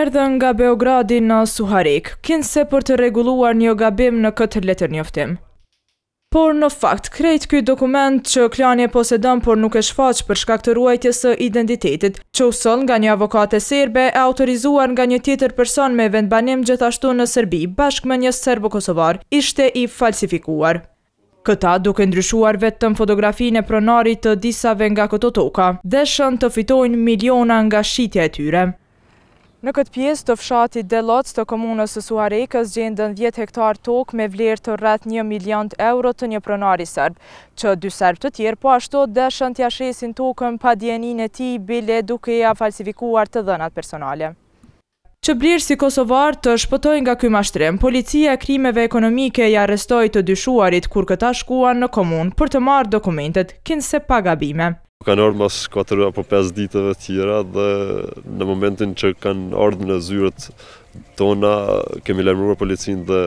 erdhen nga Beogradi në Suharik, kinëse për të reguluar një gabim në këtë letër njoftim. Por në fakt, krejt këj dokument që klani e posedon por nuk e shfaq për shkak të ruajtjes së identitetit, që usën nga një avokate serbe e autorizuar nga një tjetër person me vendbanim gjithashtu në Serbi bashkë me një serbo-kosovar, ishte i falsifikuar. Këta duke ndryshuar vetëm fotografin e pronarit të disave nga këto toka dhe shën të fitojnë miliona nga shqitja e tyre. Në këtë pjesë të fshatit Delots të komunës së Suarekës gjendën 10 hektar tokë me vlerë të rrët 1 milion të euro të një pronari sërb, që dy sërb të tjerë po ashtu dëshën të jashesin tokën pa djenin e ti bile duke a falsifikuar të dhënat personale. Që blirë si Kosovar të shpëtojnë nga këj mashtrim, policia krimeve ekonomike i arrestoj të dyshuarit kur këta shkuan në komunë për të marrë dokumentet, kinëse pagabime. Po kanë ordë mas 4 apo 5 ditëve tjera dhe në momentin që kanë ordë në zyrët tona, kemi lemruar policinë dhe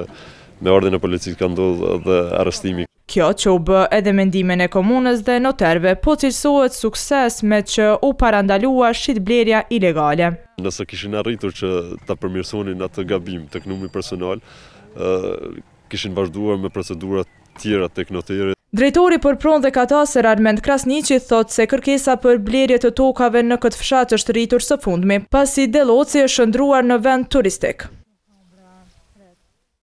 me ardhën e policinë kanë do dhe arrestimi. Kjo që u bë edhe mendimin e komunës dhe noterve, po cilësohet sukses me që u parandalua shqitblerja ilegale. Nëse kishin arritur që ta përmirësonin atë gabim të kënumi personal, kishin vazhduar me procedurat tjera të kënoterit. Drejtori për pronë dhe kataser Arment Krasnici thot se kërkesa për blerje të tokave në këtë fshat është rritur së fundmi, pasi deloci është shëndruar në vend turistik.